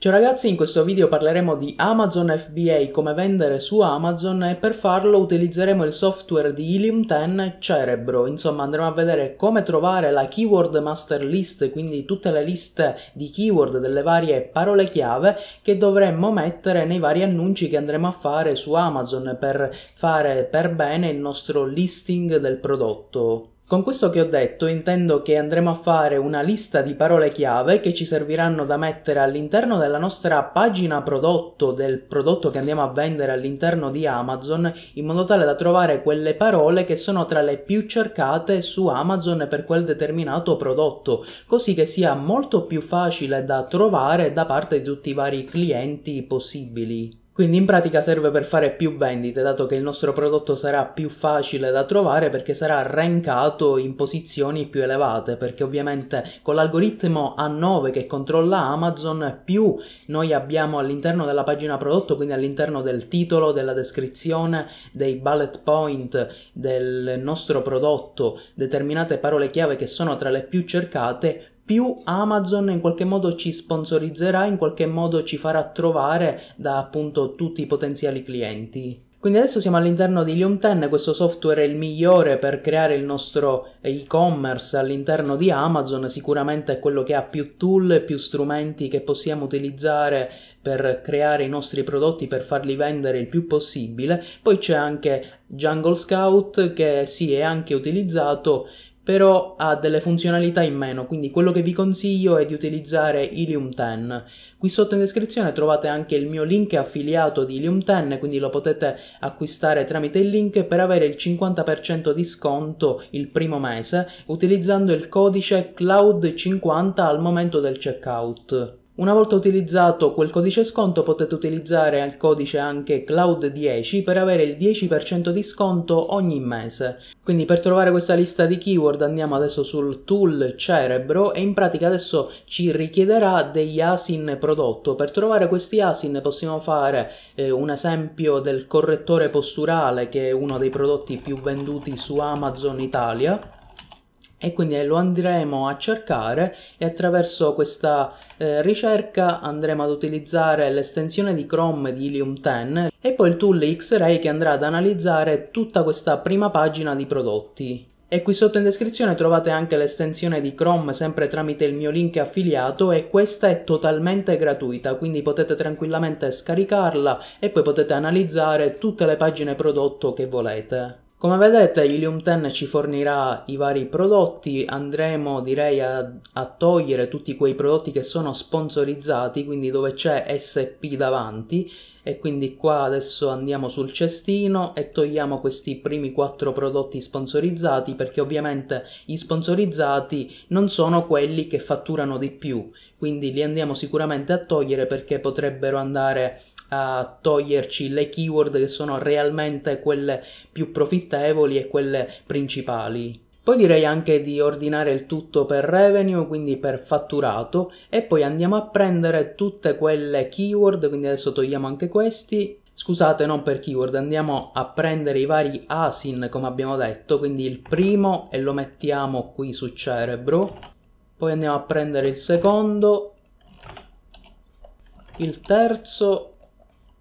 Ciao ragazzi, in questo video parleremo di Amazon FBA, come vendere su Amazon e per farlo utilizzeremo il software di Ilium 10 Cerebro. Insomma, andremo a vedere come trovare la keyword master list, quindi tutte le liste di keyword delle varie parole chiave che dovremmo mettere nei vari annunci che andremo a fare su Amazon per fare per bene il nostro listing del prodotto. Con questo che ho detto intendo che andremo a fare una lista di parole chiave che ci serviranno da mettere all'interno della nostra pagina prodotto del prodotto che andiamo a vendere all'interno di Amazon in modo tale da trovare quelle parole che sono tra le più cercate su Amazon per quel determinato prodotto, così che sia molto più facile da trovare da parte di tutti i vari clienti possibili. Quindi in pratica serve per fare più vendite, dato che il nostro prodotto sarà più facile da trovare perché sarà rankato in posizioni più elevate, perché ovviamente con l'algoritmo A9 che controlla Amazon, più noi abbiamo all'interno della pagina prodotto, quindi all'interno del titolo, della descrizione, dei bullet point del nostro prodotto, determinate parole chiave che sono tra le più cercate, più Amazon in qualche modo ci sponsorizzerà, in qualche modo ci farà trovare da appunto tutti i potenziali clienti. Quindi adesso siamo all'interno di Helium 10, questo software è il migliore per creare il nostro e-commerce all'interno di Amazon, sicuramente è quello che ha più tool, più strumenti che possiamo utilizzare per creare i nostri prodotti, per farli vendere il più possibile. Poi c'è anche Jungle Scout che si sì, è anche utilizzato però ha delle funzionalità in meno, quindi quello che vi consiglio è di utilizzare Ilium 10. Qui sotto in descrizione trovate anche il mio link affiliato di Ilium 10, quindi lo potete acquistare tramite il link per avere il 50% di sconto il primo mese utilizzando il codice cloud50 al momento del checkout. Una volta utilizzato quel codice sconto potete utilizzare il codice anche cloud10 per avere il 10% di sconto ogni mese. Quindi per trovare questa lista di keyword andiamo adesso sul tool Cerebro e in pratica adesso ci richiederà degli ASIN prodotto. Per trovare questi ASIN possiamo fare eh, un esempio del correttore posturale che è uno dei prodotti più venduti su Amazon Italia e quindi eh, lo andremo a cercare e attraverso questa eh, ricerca andremo ad utilizzare l'estensione di Chrome di Ilium 10 e poi il tool X-Ray che andrà ad analizzare tutta questa prima pagina di prodotti. E qui sotto in descrizione trovate anche l'estensione di Chrome sempre tramite il mio link affiliato e questa è totalmente gratuita, quindi potete tranquillamente scaricarla e poi potete analizzare tutte le pagine prodotto che volete. Come vedete Helium 10 ci fornirà i vari prodotti, andremo direi a, a, togliere tutti quei prodotti che sono sponsorizzati, quindi dove c'è SP davanti e quindi qua adesso andiamo sul cestino e togliamo questi primi quattro prodotti sponsorizzati perché ovviamente i sponsorizzati non sono quelli che fatturano di più, quindi li andiamo sicuramente a togliere perché potrebbero andare a toglierci le keyword che sono realmente quelle più profittevoli e quelle principali. Poi direi anche di ordinare il tutto per revenue, quindi per fatturato, e poi andiamo a prendere tutte quelle keyword, quindi adesso togliamo anche questi. Scusate, non per keyword, andiamo a prendere i vari ASIN come abbiamo detto, quindi il primo e lo mettiamo qui su cerebro. Poi andiamo a prendere il secondo, il terzo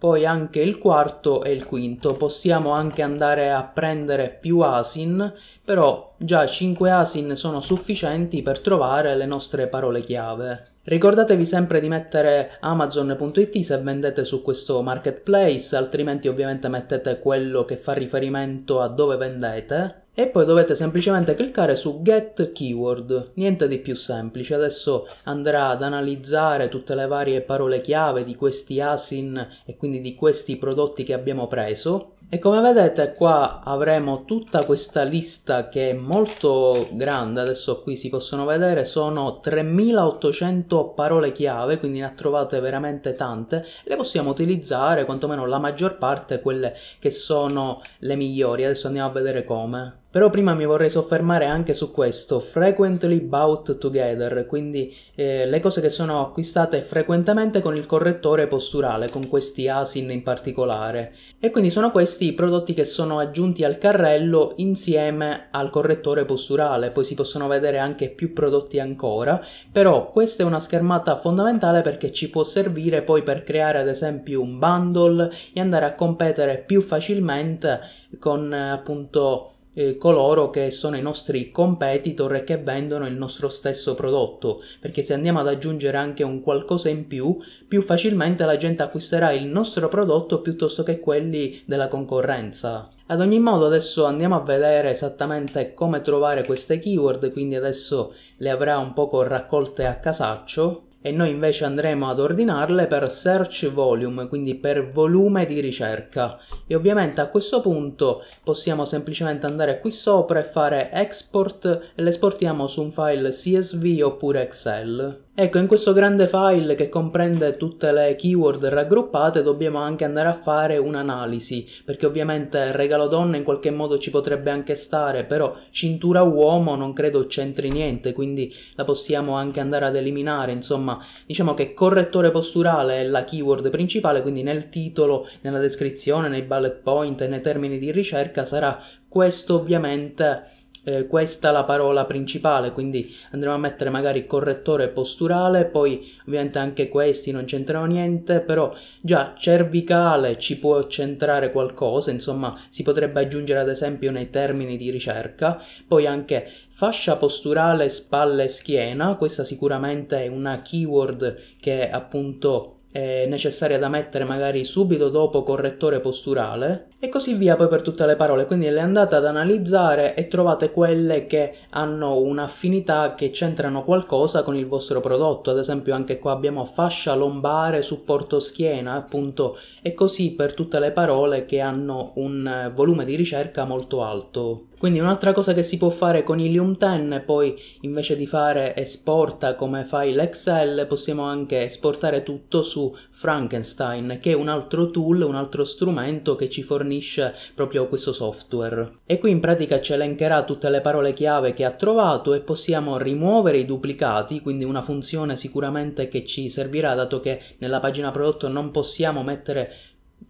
poi anche il quarto e il quinto. Possiamo anche andare a prendere più asin, però già 5 asin sono sufficienti per trovare le nostre parole chiave. Ricordatevi sempre di mettere amazon.it se vendete su questo marketplace, altrimenti ovviamente mettete quello che fa riferimento a dove vendete e poi dovete semplicemente cliccare su Get Keyword, niente di più semplice, adesso andrà ad analizzare tutte le varie parole chiave di questi ASIN e quindi di questi prodotti che abbiamo preso e come vedete qua avremo tutta questa lista che è molto grande, adesso qui si possono vedere, sono 3800 parole chiave, quindi ne trovate veramente tante, le possiamo utilizzare quantomeno la maggior parte, quelle che sono le migliori, adesso andiamo a vedere come. Però prima mi vorrei soffermare anche su questo, frequently bought together, quindi eh, le cose che sono acquistate frequentemente con il correttore posturale, con questi ASIN in particolare. E quindi sono questi i prodotti che sono aggiunti al carrello insieme al correttore posturale, poi si possono vedere anche più prodotti ancora, però questa è una schermata fondamentale perché ci può servire poi per creare ad esempio un bundle e andare a competere più facilmente con appunto eh, coloro che sono i nostri competitor e che vendono il nostro stesso prodotto, perché se andiamo ad aggiungere anche un qualcosa in più, più facilmente la gente acquisterà il nostro prodotto piuttosto che quelli della concorrenza. Ad ogni modo adesso andiamo a vedere esattamente come trovare queste keyword, quindi adesso le avrà un poco raccolte a casaccio e noi invece andremo ad ordinarle per search volume, quindi per volume di ricerca. E ovviamente a questo punto possiamo semplicemente andare qui sopra e fare export e le esportiamo su un file CSV oppure Excel. Ecco, in questo grande file che comprende tutte le keyword raggruppate dobbiamo anche andare a fare un'analisi, perché ovviamente regalo donna in qualche modo ci potrebbe anche stare, però cintura uomo non credo c'entri niente, quindi la possiamo anche andare ad eliminare, insomma, diciamo che correttore posturale è la keyword principale, quindi nel titolo, nella descrizione, nei bullet point e nei termini di ricerca sarà questo ovviamente eh, questa la parola principale, quindi andremo a mettere magari correttore posturale, poi ovviamente anche questi non c'entrano niente, però già cervicale ci può centrare qualcosa, insomma si potrebbe aggiungere ad esempio nei termini di ricerca, poi anche fascia posturale, spalle e schiena, questa sicuramente è una keyword che appunto eh, necessaria da mettere magari subito dopo correttore posturale e così via poi per tutte le parole, quindi le andate ad analizzare e trovate quelle che hanno un'affinità, che c'entrano qualcosa con il vostro prodotto, ad esempio anche qua abbiamo fascia lombare, supporto schiena, appunto, e così per tutte le parole che hanno un eh, volume di ricerca molto alto. Quindi un'altra cosa che si può fare con Ilium 10, poi invece di fare esporta come file Excel, possiamo anche esportare tutto su Frankenstein, che è un altro tool, un altro strumento che ci fornisce proprio questo software. E qui in pratica ci elencherà tutte le parole chiave che ha trovato e possiamo rimuovere i duplicati, quindi una funzione sicuramente che ci servirà dato che nella pagina prodotto non possiamo mettere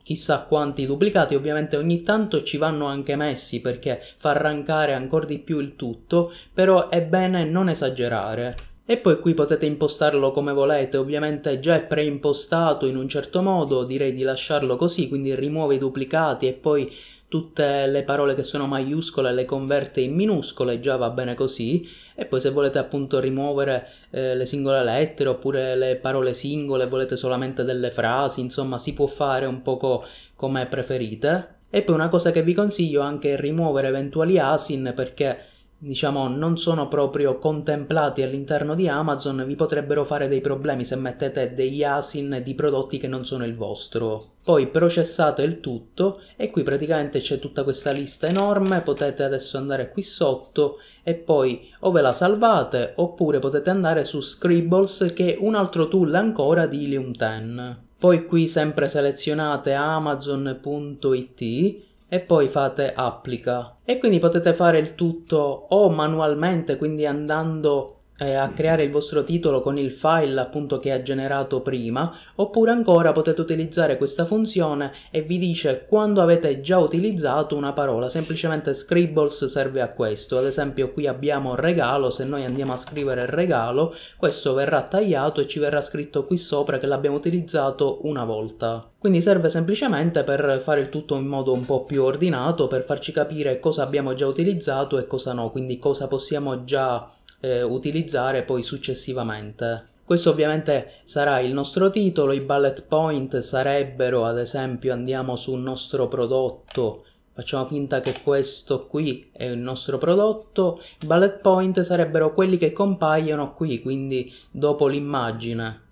chissà quanti duplicati, ovviamente ogni tanto ci vanno anche messi perché fa arrancare ancora di più il tutto, però è bene non esagerare e poi qui potete impostarlo come volete, ovviamente già è preimpostato in un certo modo, direi di lasciarlo così, quindi rimuove i duplicati e poi tutte le parole che sono maiuscole le converte in minuscole, già va bene così, e poi se volete appunto rimuovere eh, le singole lettere oppure le parole singole, volete solamente delle frasi, insomma si può fare un poco come preferite. E poi una cosa che vi consiglio è anche rimuovere eventuali asin perché diciamo non sono proprio contemplati all'interno di Amazon vi potrebbero fare dei problemi se mettete degli ASIN di prodotti che non sono il vostro. Poi processate il tutto e qui praticamente c'è tutta questa lista enorme, potete adesso andare qui sotto e poi o ve la salvate oppure potete andare su Scribbles che è un altro tool ancora di Ilium 10. Poi qui sempre selezionate amazon.it e poi fate applica e quindi potete fare il tutto o manualmente quindi andando eh, a creare il vostro titolo con il file appunto che ha generato prima oppure ancora potete utilizzare questa funzione e vi dice quando avete già utilizzato una parola semplicemente scribbles serve a questo ad esempio qui abbiamo regalo se noi andiamo a scrivere regalo questo verrà tagliato e ci verrà scritto qui sopra che l'abbiamo utilizzato una volta quindi serve semplicemente per fare il tutto in modo un po' più ordinato per farci capire cosa abbiamo già utilizzato e cosa no quindi cosa possiamo già eh, utilizzare poi successivamente. Questo ovviamente sarà il nostro titolo, i bullet point sarebbero ad esempio andiamo sul nostro prodotto, facciamo finta che questo qui è il nostro prodotto, i bullet point sarebbero quelli che compaiono qui, quindi dopo l'immagine.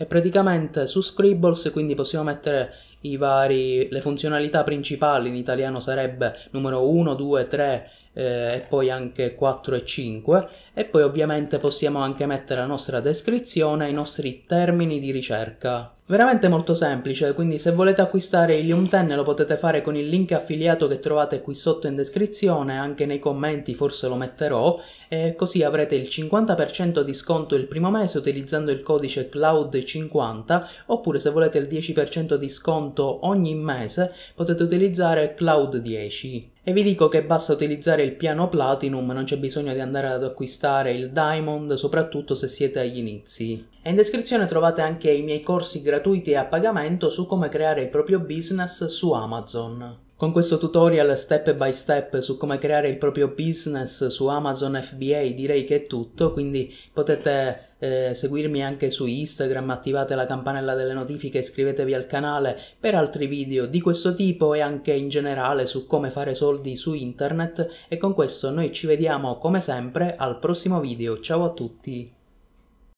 E praticamente su Scribbles quindi possiamo mettere vari, le funzionalità principali, in italiano sarebbe numero 1, 2, 3 eh, e poi anche 4 e 5 e poi ovviamente possiamo anche mettere la nostra descrizione e i nostri termini di ricerca. Veramente molto semplice, quindi se volete acquistare Ilium 10 lo potete fare con il link affiliato che trovate qui sotto in descrizione, anche nei commenti forse lo metterò, e così avrete il 50% di sconto il primo mese utilizzando il codice CLOUD50, oppure se volete il 10% di sconto ogni mese potete utilizzare CLOUD10. E vi dico che basta utilizzare il piano Platinum, non c'è bisogno di andare ad acquistare usare il Diamond soprattutto se siete agli inizi. E in descrizione trovate anche i miei corsi gratuiti e a pagamento su come creare il proprio business su Amazon. Con questo tutorial step by step su come creare il proprio business su Amazon FBA direi che è tutto, quindi potete eh, seguirmi anche su Instagram, attivate la campanella delle notifiche, iscrivetevi al canale per altri video di questo tipo e anche in generale su come fare soldi su internet e con questo noi ci vediamo come sempre al prossimo video, ciao a tutti!